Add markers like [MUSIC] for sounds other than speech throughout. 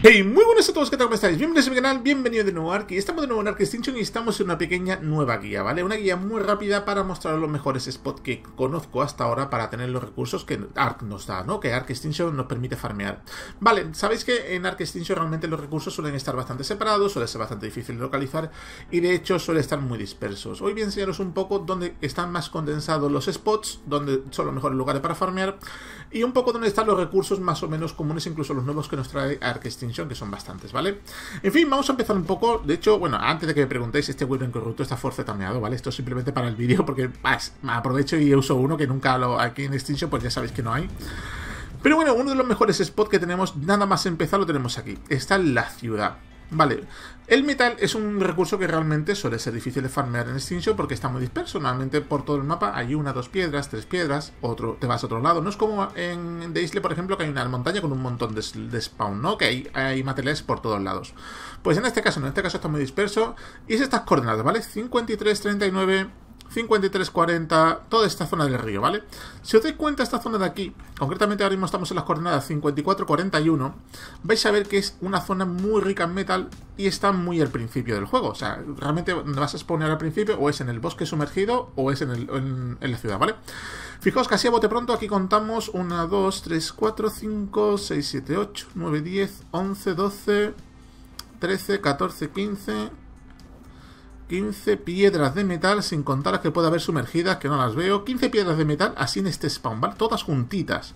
Hey, muy buenas a todos, ¿qué tal? ¿Cómo estáis? Bienvenidos a mi canal, bienvenidos de nuevo a Ark. Y Estamos de nuevo en Ark Extinction y estamos en una pequeña nueva guía, ¿vale? Una guía muy rápida para mostraros los mejores spots que conozco hasta ahora para tener los recursos que Ark nos da, ¿no? Que Ark Extinction nos permite farmear. Vale, sabéis que en Ark Extinction realmente los recursos suelen estar bastante separados, suele ser bastante difícil de localizar y de hecho suele estar muy dispersos. Hoy voy a enseñaros un poco dónde están más condensados los spots, dónde son los mejores lugares para farmear y un poco dónde están los recursos más o menos comunes, incluso los nuevos que nos trae Ark Extinction que son bastantes, ¿vale? En fin, vamos a empezar un poco. De hecho, bueno, antes de que me preguntéis, este en Corrupto está tameado, ¿vale? Esto es simplemente para el vídeo, porque más, aprovecho y uso uno que nunca lo. Aquí en Extinction, pues ya sabéis que no hay. Pero bueno, uno de los mejores spots que tenemos, nada más empezar, lo tenemos aquí. Está la ciudad. Vale, el metal es un recurso que realmente suele ser difícil de farmear en Extinction porque está muy disperso. Normalmente por todo el mapa hay una, dos piedras, tres piedras, otro, te vas a otro lado. No es como en The Isle, por ejemplo, que hay una montaña con un montón de, spawn, ¿no? Que hay, hay, materiales por todos lados. Pues en este caso, en este caso está muy disperso y es estas coordenadas, ¿vale? 53, 39... 53, 40, toda esta zona del río, ¿vale? Si os dais cuenta, esta zona de aquí, concretamente ahora mismo estamos en las coordenadas 54, 41, vais a ver que es una zona muy rica en metal y está muy al principio del juego. O sea, realmente vas a exponer al principio o es en el bosque sumergido o es en, el, en, en la ciudad, ¿vale? Fijaos que así a bote pronto aquí contamos 1, 2, 3, 4, 5, 6, 7, 8, 9, 10, 11, 12, 13, 14, 15... 15 piedras de metal, sin contar las que puede haber sumergidas, que no las veo. 15 piedras de metal así en este spawn, ¿vale? Todas juntitas.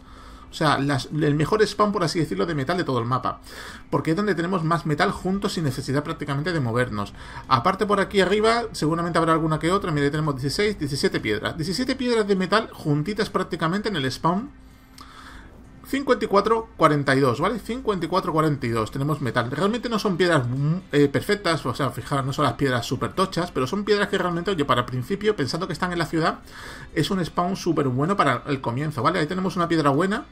O sea, el mejor spawn, por así decirlo, de metal de todo el mapa. Porque es donde tenemos más metal juntos sin necesidad prácticamente de movernos. Aparte por aquí arriba, seguramente habrá alguna que otra. Mire, tenemos 16, 17 piedras. 17 piedras de metal juntitas prácticamente en el spawn 54-42, ¿vale? 54-42, tenemos metal. Realmente no son piedras mm, eh, perfectas, o sea, fijaros, no son las piedras súper tochas, pero son piedras que realmente, oye, para el principio, pensando que están en la ciudad, es un spawn súper bueno para el comienzo, ¿vale? Ahí tenemos una piedra buena,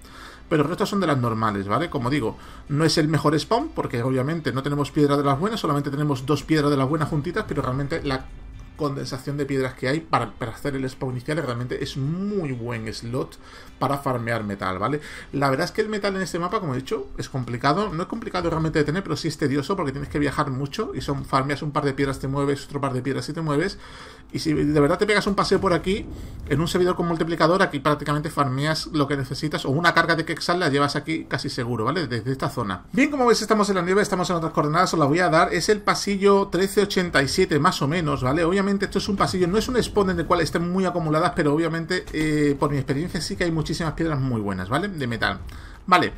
pero el resto son de las normales, ¿vale? Como digo, no es el mejor spawn, porque obviamente no tenemos piedra de las buenas, solamente tenemos dos piedras de las buenas juntitas, pero realmente la condensación de piedras que hay para, hacer el spawn inicial. Realmente es muy buen slot para farmear metal, ¿vale? La verdad es que el metal en este mapa, como he dicho, es complicado. No es complicado realmente de tener, pero sí es tedioso porque tienes que viajar mucho y son farmeas un par de piedras, te mueves, otro par de piedras y te mueves. Y si de verdad te pegas un paseo por aquí, en un servidor con multiplicador, aquí prácticamente farmeas lo que necesitas o una carga de Quexal la llevas aquí casi seguro, ¿vale? Desde esta zona. Bien, como veis, estamos en la nieve, estamos en otras coordenadas, os la voy a dar. Es el pasillo 1387, más o menos, ¿vale? Obviamente esto es un pasillo, no es un spawn en el cual estén muy acumuladas, pero obviamente, eh, por mi experiencia, sí que hay muchísimas piedras muy buenas, ¿vale? De metal. Vale,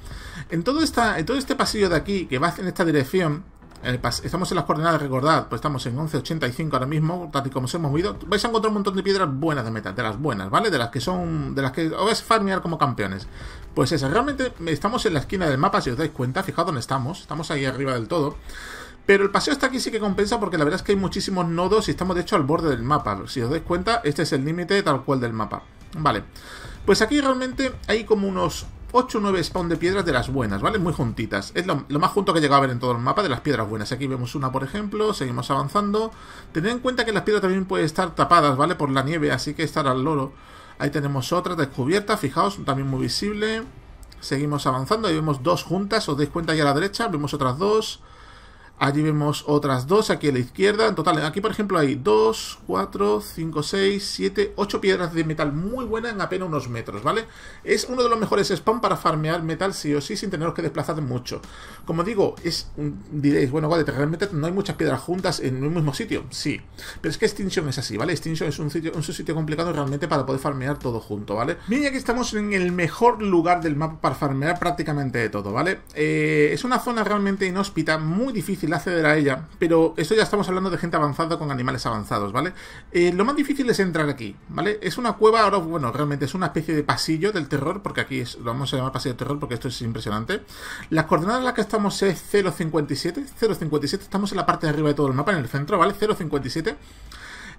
en todo, esta, en todo este pasillo de aquí, que va en esta dirección, estamos en las coordenadas, recordad, pues estamos en 11.85 ahora mismo, tal y como se hemos movido. Vais a encontrar un montón de piedras buenas de meta, de las buenas, ¿vale? De las que son, de las que os vais a farmear como campeones. Pues esa, realmente estamos en la esquina del mapa, si os dais cuenta, fijad dónde estamos, estamos ahí arriba del todo. Pero el paseo está aquí sí que compensa porque la verdad es que hay muchísimos nodos y estamos de hecho al borde del mapa. Si os dais cuenta, este es el límite tal cual del mapa. Vale, pues aquí realmente hay como unos 8 o 9 spawn de piedras de las buenas, ¿vale? Muy juntitas. Es lo, más junto que llegaba a ver en todo el mapa de las piedras buenas. Aquí vemos una, por ejemplo, seguimos avanzando. Tened en cuenta que las piedras también pueden estar tapadas, ¿vale? Por la nieve, así que estar al loro. Ahí tenemos otra descubierta, fijaos, también muy visible. Seguimos avanzando, ahí vemos dos juntas, os dais cuenta ahí a la derecha, vemos otras dos. Allí vemos otras dos aquí a la izquierda. En total, aquí por ejemplo hay 2, 4, 5, 6, 7, 8 piedras de metal muy buena en apenas unos metros, ¿vale? Es uno de los mejores spawn para farmear metal sí o sí sin tener que desplazar mucho. Como digo, es diréis, bueno, vale, realmente no hay muchas piedras juntas en un mismo sitio. Sí, pero es que Extinction es así, ¿vale? Extinction es un sitio, un sitio complicado realmente para poder farmear todo junto, ¿vale? Bien, aquí estamos en el mejor lugar del mapa para farmear prácticamente de todo, ¿vale? Eh, es una zona realmente inhóspita, muy difícil acceder e a ella, pero esto ya estamos hablando de gente avanzada con animales avanzados, ¿vale? Eh, lo más difícil es entrar aquí, ¿vale? Es una cueva, ahora, bueno, realmente es una especie de pasillo del terror, porque aquí lo vamos a llamar pasillo del terror porque esto es impresionante. Las coordenadas en las que estamos es 057, 057, estamos en la parte de arriba de todo el mapa, en el centro, ¿vale? 057.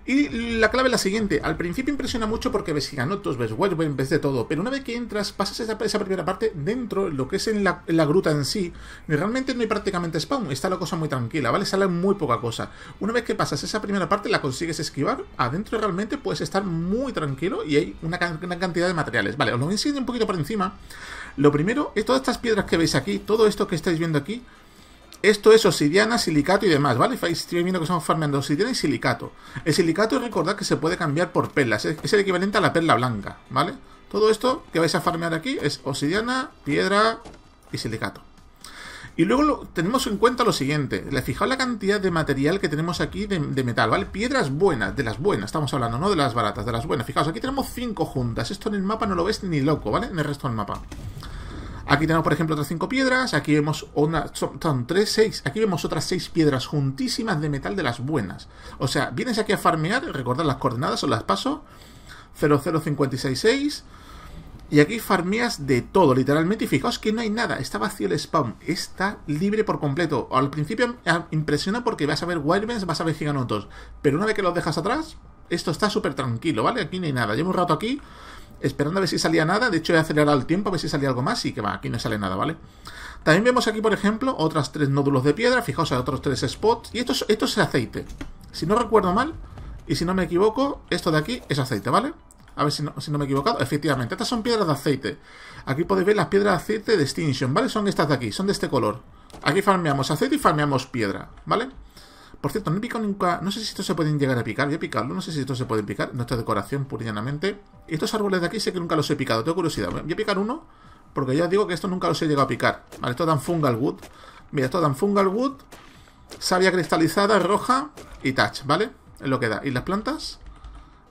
Y la clave es la siguiente. Al principio impresiona mucho porque ves giganotos, ves en ves de todo. Pero una vez que entras, pasas esa, esa primera parte dentro, lo que es en la, gruta en sí. realmente no hay prácticamente spawn. Está la cosa muy tranquila, ¿vale? Sale muy poca cosa. Una vez que pasas esa primera parte, la consigues esquivar. Adentro realmente puedes estar muy tranquilo y hay una, gran cantidad de materiales. Vale, os lo enseño un poquito por encima. Lo primero es todas estas piedras que veis aquí, todo esto que estáis viendo aquí, esto es obsidiana, silicato y demás, ¿vale? Estoy viendo que estamos farmeando obsidiana y silicato. El silicato, recordad que se puede cambiar por perlas. Es el equivalente a la perla blanca, ¿vale? Todo esto que vais a farmear aquí es obsidiana, piedra y silicato. Y luego tenemos en cuenta lo siguiente. Le fijaos la cantidad de material que tenemos aquí de, de, metal, ¿vale? Piedras buenas, de las buenas, estamos hablando, no de las baratas, de las buenas. Fijaos, aquí tenemos 5 juntas. Esto en el mapa no lo ves ni loco, ¿vale? En el resto del mapa. Aquí tenemos, por ejemplo, otras 5 piedras. Aquí vemos una... Son tres, Aquí vemos otras 6 piedras juntísimas de metal de las buenas. O sea, vienes aquí a farmear, recordad las coordenadas, os las paso. 00566. Y aquí farmeas de todo, literalmente. Y fijaos que no hay nada. Está vacío el spawn. Está libre por completo. Al principio impresiona porque vas a ver Wildbands, vas a ver Giganotos. Pero una vez que los dejas atrás, esto está súper tranquilo, ¿vale? Aquí no hay nada. Llevo un rato aquí esperando a ver si salía nada. De hecho, he acelerado el tiempo a ver si salía algo más y que va, aquí no sale nada, ¿vale? También vemos aquí, por ejemplo, otras tres nódulos de piedra. Fijaos, hay otros tres spots. Y esto, esto es aceite. Si no recuerdo mal, y si no me equivoco, esto de aquí es aceite, ¿vale? A ver si no, si no me he equivocado. Efectivamente, estas son piedras de aceite. Aquí podéis ver las piedras de aceite de Extinction, ¿vale? Son estas de aquí, son de este color. Aquí farmeamos aceite y farmeamos piedra, ¿vale? Por cierto, no he picado nunca. No sé si estos se pueden llegar a picar. Voy a picarlo. No sé si estos se pueden picar. Nuestra decoración, pura estos árboles de aquí sé que nunca los he picado. Tengo curiosidad. Voy a picar uno. Porque ya os digo que estos nunca los he llegado a picar. Vale, estos dan fungal wood. Mira, estos dan fungal wood. Savia cristalizada, roja y touch, ¿vale? Es lo que da. ¿Y las plantas?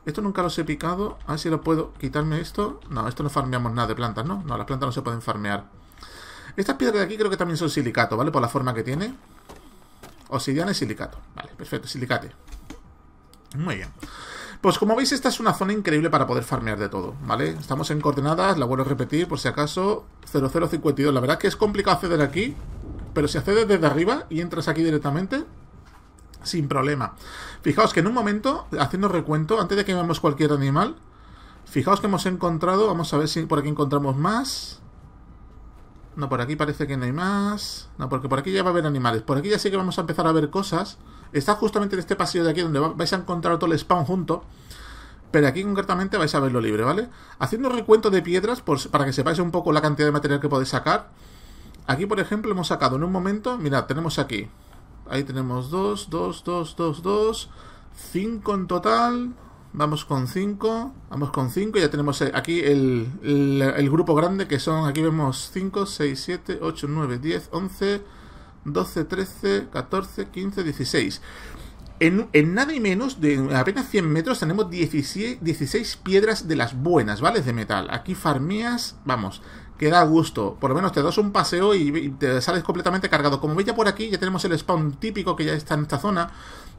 Esto nunca los he picado. A ver si lo puedo quitarme esto. No, esto no farmeamos nada de plantas, ¿no? No, las plantas no se pueden farmear. Estas piedras de aquí creo que también son silicato, ¿vale? Por la forma que tiene. Oxidiana y silicato. Vale, perfecto, silicate. Muy bien. Pues como veis, esta es una zona increíble para poder farmear de todo, ¿vale? Estamos en coordenadas, la vuelvo a repetir por si acaso, 0052. La verdad que es complicado acceder aquí, pero si accedes desde arriba y entras aquí directamente, sin problema. Fijaos que en un momento, haciendo recuento, antes de que veamos cualquier animal, fijaos que hemos encontrado, vamos a ver si por aquí encontramos más... No, por aquí parece que no hay más. No, porque por aquí ya va a haber animales. Por aquí ya sí que vamos a empezar a ver cosas. Está justamente en este pasillo de aquí donde vais a encontrar todo el spawn junto. Pero aquí concretamente vais a verlo libre, ¿vale? Haciendo un recuento de piedras para que sepáis un poco la cantidad de material que podéis sacar. Aquí, por ejemplo, hemos sacado en un momento... Mirad, tenemos aquí. Ahí tenemos dos, dos, dos, dos, dos. Cinco en total. Vamos con 5. Vamos con 5. Ya tenemos eh, aquí el, grupo grande que son, aquí vemos 5, 6, 7, 8, 9, 10, 11, 12, 13, 14, 15, 16. En, nada y menos de apenas 100 metros tenemos 16, piedras de las buenas, ¿vale? De metal. Aquí farmías, vamos, que da gusto. Por lo menos te das un paseo y te sales completamente cargado. Como veis ya por aquí, ya tenemos el spawn típico que ya está en esta zona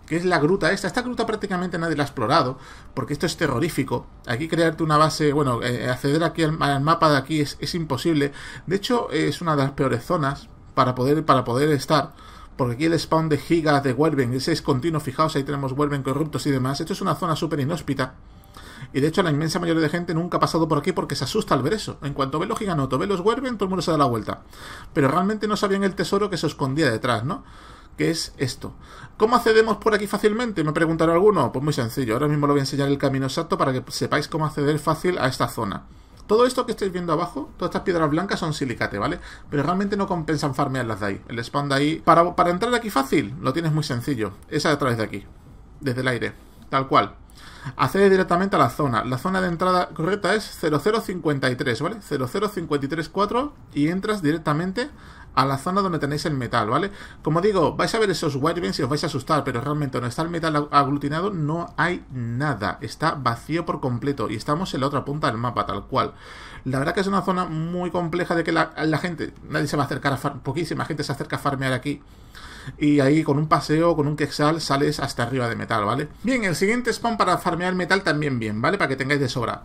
que es la gruta esta. Esta gruta prácticamente nadie la ha explorado, porque esto es terrorífico. Aquí crearte una base, bueno, eh, acceder aquí al, mapa de aquí es, es imposible. De hecho, es una de las peores zonas para poder, para poder estar. Porque aquí el spawn de gigas de Werben, ese es continuo, fijaos, ahí tenemos Werben corruptos y demás. Esto es una zona súper inhóspita. Y de hecho la inmensa mayoría de gente nunca ha pasado por aquí porque se asusta al ver eso. En cuanto ve los giganotos, ve los Werben, todo el mundo se da la vuelta. Pero realmente no sabían el tesoro que se escondía detrás, ¿no? que es esto. ¿Cómo accedemos por aquí fácilmente? Me preguntará alguno. Pues muy sencillo, ahora mismo lo voy a enseñar el camino exacto para que sepáis cómo acceder fácil a esta zona. Todo esto que estáis viendo abajo, todas estas piedras blancas son silicate, ¿vale? Pero realmente no compensan farmearlas de ahí. El spawn de ahí... Para, para entrar aquí fácil, lo tienes muy sencillo. Es a través de aquí, desde el aire, tal cual. Accede directamente a la zona. La zona de entrada correcta es 0053, ¿vale? 00534 y entras directamente a la zona donde tenéis el metal, ¿vale? Como digo, vais a ver esos white y os vais a asustar, pero realmente donde está el metal aglutinado no hay nada, está vacío por completo y estamos en la otra punta del mapa, tal cual. La verdad que es una zona muy compleja de que la, gente, nadie se va a acercar a farmear poquísima gente se acerca a farmear aquí. Y ahí con un paseo, con un quexal, sales hasta arriba de metal, ¿vale? Bien, el siguiente spawn para farmear metal también bien, ¿vale? Para que tengáis de sobra.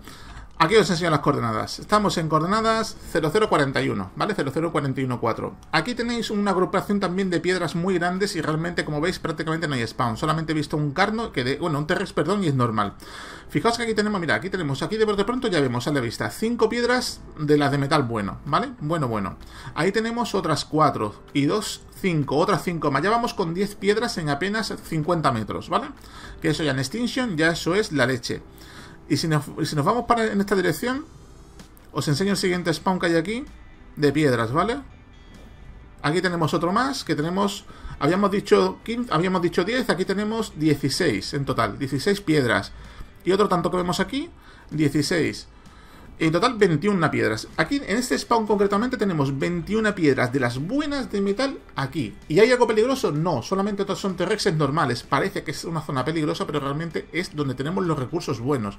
Aquí os enseño las coordenadas. Estamos en coordenadas 0041, ¿vale? 00414. Aquí tenéis una agrupación también de piedras muy grandes y realmente, como veis, prácticamente no hay spawn. Solamente he visto un carno, que de, bueno, un terrex, perdón, y es normal. Fijaos que aquí tenemos, mira, aquí tenemos, aquí de pronto ya vemos a la vista cinco piedras de las de metal bueno, ¿vale? Bueno, bueno. Ahí tenemos otras cuatro y dos 5, otras 5 más. Ya vamos con 10 piedras en apenas 50 metros, ¿vale? Que eso ya en Extinction, ya eso es la leche. Y si nos, vamos para en esta dirección, os enseño el siguiente spawn que hay aquí, de piedras, ¿vale? Aquí tenemos otro más, que tenemos... Habíamos dicho, habíamos dicho 10, aquí tenemos 16 en total, 16 piedras. Y otro tanto que vemos aquí, 16. En total 21 piedras. Aquí en este spawn concretamente tenemos 21 piedras de las buenas de metal aquí. ¿Y hay algo peligroso? No, solamente son t normales. Parece que es una zona peligrosa, pero realmente es donde tenemos los recursos buenos.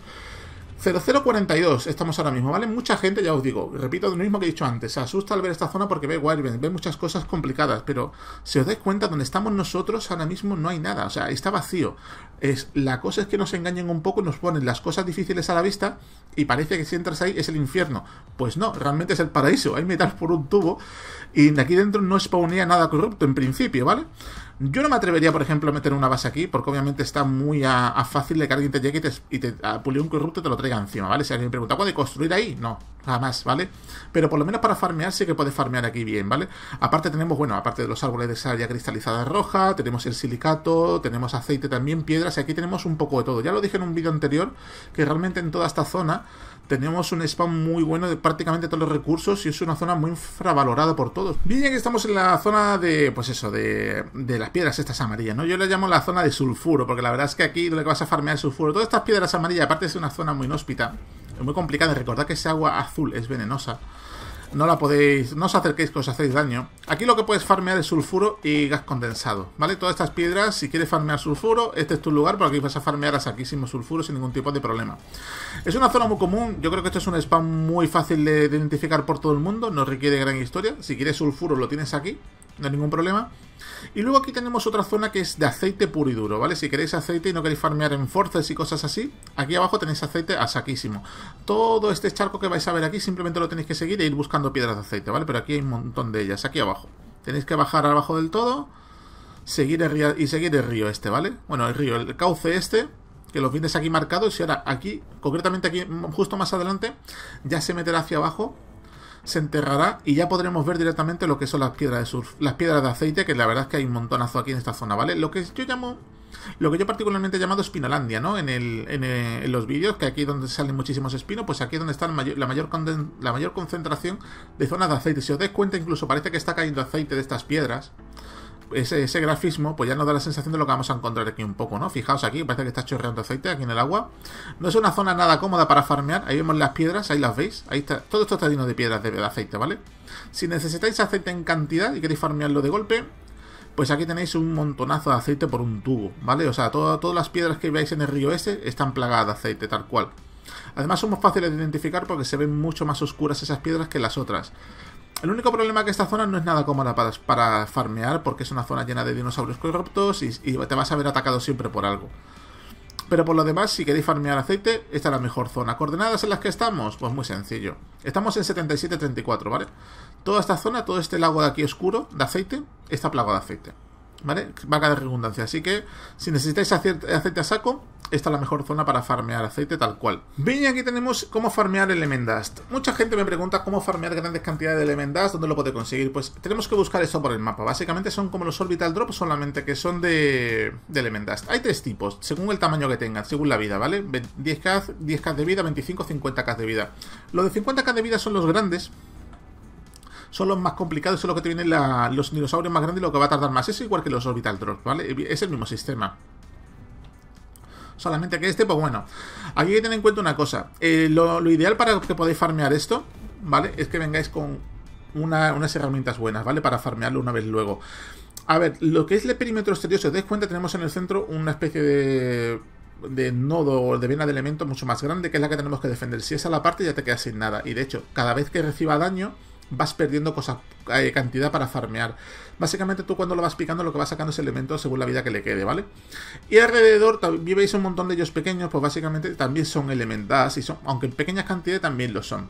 0042, estamos ahora mismo, ¿vale? Mucha gente, ya os digo, repito lo mismo que he dicho antes, se asusta al ver esta zona porque ve Wild, ve muchas cosas complicadas, pero si os dais cuenta, donde estamos nosotros ahora mismo no hay nada, o sea, está vacío. Es, la cosa es que nos engañen un poco, nos ponen las cosas difíciles a la vista y parece que si entras ahí es el infierno. Pues no, realmente es el paraíso, hay metal por un tubo y de aquí dentro no spawnea nada corrupto en principio, ¿vale? Yo no me atrevería, por ejemplo, a meter una base aquí, porque obviamente está muy a, fácil de que alguien te llegue y te, y un corrupto y te lo traiga encima, ¿vale? Si alguien me pregunta, ¿puede construir ahí? No, jamás, ¿vale? Pero por lo menos para farmear sí que puedes farmear aquí bien, ¿vale? Aparte tenemos, bueno, aparte de los árboles de sal cristalizada roja, tenemos el silicato, tenemos aceite también, piedras, y aquí tenemos un poco de todo. Ya lo dije en un vídeo anterior, que realmente en toda esta zona tenemos un spam muy bueno de prácticamente todos los recursos y es una zona muy infravalorada por todos. Bien, ya que estamos en la zona de, pues eso, de, de la piedras estas amarillas, ¿no? Yo le llamo la zona de sulfuro, porque la verdad es que aquí lo que vas a farmear es sulfuro. Todas estas piedras amarillas, aparte es una zona muy inhóspita, es muy complicada. Recordad que ese agua azul es venenosa. No la podéis, no os acerquéis que os hacéis daño. Aquí lo que puedes farmear es sulfuro y gas condensado, ¿vale? Todas estas piedras, si quieres farmear sulfuro, este es tu lugar, porque aquí vas a farmear a saquísimo sulfuro sin ningún tipo de problema. Es una zona muy común, yo creo que esto es un spam muy fácil de identificar por todo el mundo, no requiere gran historia. Si quieres sulfuro lo tienes aquí, no hay ningún problema. Y luego aquí tenemos otra zona que es de aceite puro y duro, ¿vale? Si queréis aceite y no queréis farmear en forces y cosas así, aquí abajo tenéis aceite a saquísimo. Todo este charco que vais a ver aquí simplemente lo tenéis que seguir e ir buscando piedras de aceite, ¿vale? Pero aquí hay un montón de ellas, aquí abajo. Tenéis que bajar abajo del todo seguir el río, y seguir el río este, ¿vale? Bueno, el río, el cauce este, que los vienes aquí marcado y ahora aquí, concretamente aquí, justo más adelante, ya se meterá hacia abajo se enterrará y ya podremos ver directamente lo que son las piedras de surf, las piedras de aceite, que la verdad es que hay un montonazo aquí en esta zona, ¿vale? Lo que yo llamo, lo que yo particularmente he llamado espinolandia, ¿no? En, el, en, los vídeos, que aquí donde salen muchísimos espinos, pues aquí es donde está la mayor, la mayor, concentración de zonas de aceite. Si os dais cuenta, incluso parece que está cayendo aceite de estas piedras ese, grafismo pues ya nos da la sensación de lo que vamos a encontrar aquí un poco, ¿no? Fijaos aquí, parece que está chorreando aceite aquí en el agua. No es una zona nada cómoda para farmear. Ahí vemos las piedras, ahí las veis. Ahí está, todo esto está lleno de piedras de, aceite, ¿vale? Si necesitáis aceite en cantidad y queréis farmearlo de golpe, pues aquí tenéis un montonazo de aceite por un tubo, ¿vale? O sea, todas las piedras que veáis en el río ese están plagadas de aceite, tal cual. Además somos fáciles de identificar porque se ven mucho más oscuras esas piedras que las otras. El único problema es que esta zona no es nada cómoda para, para farmear porque es una zona llena de dinosaurios corruptos y, te vas a ver atacado siempre por algo. Pero por lo demás, si queréis farmear aceite, esta es la mejor zona. ¿Coordenadas en las que estamos? Pues muy sencillo. Estamos en 7734, ¿vale? Toda esta zona, todo este lago de aquí oscuro de aceite, está plagado de aceite. ¿Vale? Vaga de redundancia. Así que si necesitáis aceite a saco, esta es la mejor zona para farmear aceite tal cual. Bien, aquí tenemos cómo farmear Elemendast. Mucha gente me pregunta cómo farmear grandes cantidades de Elemendast, dónde lo puede conseguir. Pues tenemos que buscar eso por el mapa. Básicamente son como los Orbital Drops, solamente que son de, de Hay tres tipos, según el tamaño que tengan, según la vida, ¿vale? 10 10k de vida, 25, 50k de vida. Los de 50k de vida son los grandes, son los más complicados, son los que te vienen los dinosaurios más grandes y lo que va a tardar más. Es igual que los Orbital Drops, ¿vale? Es el mismo sistema. Solamente que este, pues bueno, aquí hay que tener en cuenta una cosa. Eh, lo, ideal para que podáis farmear esto, ¿vale? Es que vengáis con unas herramientas buenas, ¿vale? Para farmearlo una vez luego. A ver, lo que es el perímetro exterior, si os dais cuenta, tenemos en el centro una especie de de nodo o de vena de elemento mucho más grande que es la que tenemos que defender. Si esa es la parte ya te quedas sin nada. Y de hecho, cada vez que reciba daño, vas perdiendo cosa, eh, cantidad para farmear. Básicamente tú cuando lo vas picando lo que vas sacando es elementos según la vida que le quede, ¿vale? Y alrededor también veis un montón de ellos pequeños, pues básicamente también son Elementadas, y son, aunque en pequeñas cantidades también lo son.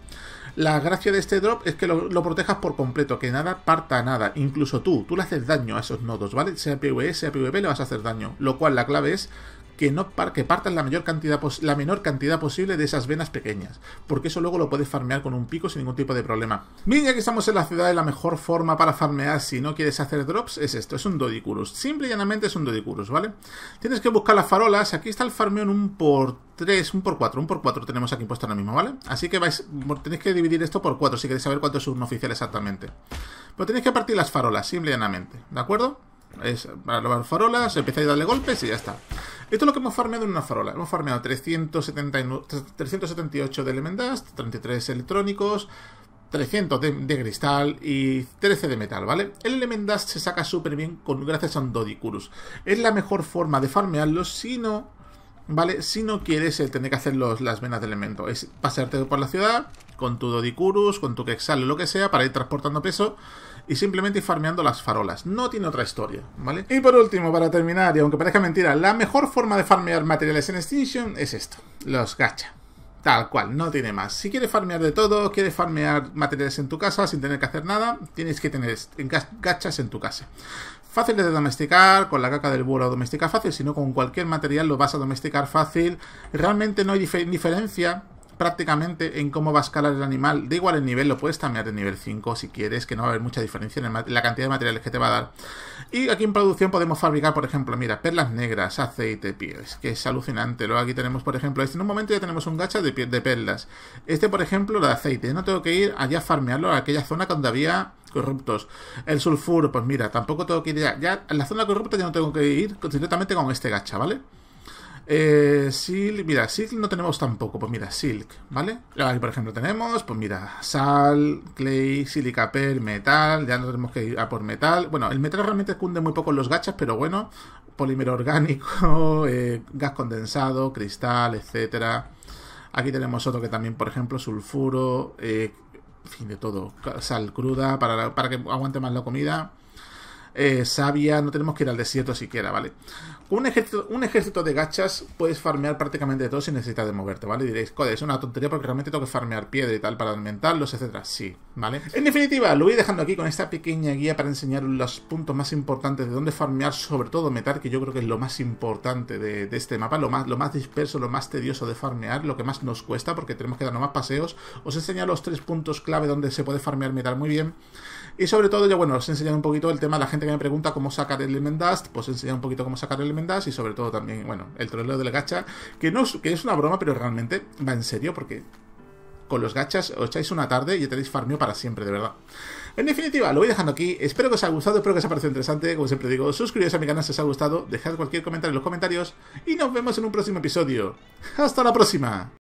La gracia de este drop es que lo, protejas por completo, que nada parta nada, incluso tú, tú le haces daño a esos nodos, ¿vale? Sea PvE, sea PvP, le vas a hacer daño, lo cual la clave es que, no que la, cantidad la menor cantidad posible de esas venas pequeñas, porque eso luego lo puedes farmear con un pico sin ningún tipo de problema. Mira, ya que estamos en la ciudad, la mejor forma para farmear si no quieres hacer drops es esto, es un Dodicurus. Simple y llanamente es un Dodicurus, ¿vale? Tienes que buscar las farolas, aquí está el farmeo en un por 3, un por 4, un por 4 tenemos aquí puesto ahora mismo, ¿vale? Así que tenéis que dividir esto por 4 si queréis saber cuánto es un oficial exactamente. Pero tenéis que partir las farolas, simple y llanamente, ¿de acuerdo? Es para lavar farolas, empezáis a darle golpes y ya está. Esto es lo que hemos farmeado en una farola. Hemos farmeado 378 de Element Dust, 33 electrónicos, 300 de, cristal y 13 de metal, ¿vale? El Element Dust se saca súper bien con, gracias a un Dodicurus. Es la mejor forma de farmearlo si no ¿vale? Si no quieres tener que hacer las venas de elemento, es pasearte por la ciudad con tu Dodicurus, con tu Quexal lo que sea, para ir transportando peso y simplemente ir farmeando las farolas. No tiene otra historia, ¿vale? Y por último, para terminar, y aunque parezca mentira, la mejor forma de farmear materiales en Extinction es esto, los gacha. Tal cual, no tiene más. Si quieres farmear de todo, quieres farmear materiales en tu casa sin tener que hacer nada, tienes que tener gachas en tu casa fáciles de domesticar, con la caca del búho lo fácil, sino con cualquier material lo vas a domesticar fácil. Realmente no hay diferencia prácticamente en cómo va a escalar el animal. Da igual el nivel, lo puedes cambiar de nivel 5 si quieres, que no va a haber mucha diferencia en, la cantidad de materiales que te va a dar. Y aquí en producción podemos fabricar, por ejemplo, mira, perlas negras, aceite, pies, que es alucinante. Luego aquí tenemos, por ejemplo, este en un momento ya tenemos un gacha de, de perlas. Este, por ejemplo, el de aceite. No tengo que ir allá a farmearlo a aquella zona donde había corruptos. El sulfuro, pues mira, tampoco tengo que ir ya. Ya en la zona corrupta ya no tengo que ir directamente con este gacha, ¿vale? Eh, mira, Silk no tenemos tampoco, pues mira, Silk, ¿vale? Aquí, por ejemplo, tenemos, pues mira, sal, clay, silica per, metal, ya no tenemos que ir a por metal. Bueno, el metal realmente cunde muy poco en los gachas, pero bueno, polímero orgánico, [LAUGHS] eh, gas condensado, cristal, etcétera. Aquí tenemos otro que también, por ejemplo, sulfuro, eh, fin de todo, sal cruda para, que aguante más la comida. Eh, no tenemos que ir al desierto siquiera, ¿vale? un ejército, un ejército de gachas puedes farmear prácticamente todo sin necesidad de moverte, ¿vale? diréis, joder, es una tontería porque realmente tengo que farmear piedra y tal para alimentarlos, etcétera. Sí, ¿vale? En definitiva, lo voy dejando aquí con esta pequeña guía para enseñar los puntos más importantes de dónde farmear, sobre todo metal, que yo creo que es lo más importante de, este mapa, lo más, disperso, lo más tedioso de farmear, lo que más nos cuesta porque tenemos que darnos más paseos. Os he enseñado los tres puntos clave donde se puede farmear metal muy bien. Y sobre todo, yo, bueno, os he enseñado un poquito el tema, la gente que me pregunta cómo sacar el Element Dust, pues he enseñado un poquito cómo sacar el y sobre todo también, bueno, el troleo del gacha, que, no, que es una broma, pero realmente va en serio porque con los gachas os echáis una tarde y ya tenéis farmeo para siempre, de verdad. En definitiva, lo voy dejando aquí. Espero que os haya gustado, espero que os haya parecido interesante. Como siempre digo, suscribiros a mi canal si os ha gustado, dejad cualquier comentario en los comentarios y nos vemos en un próximo episodio. ¡Hasta la próxima!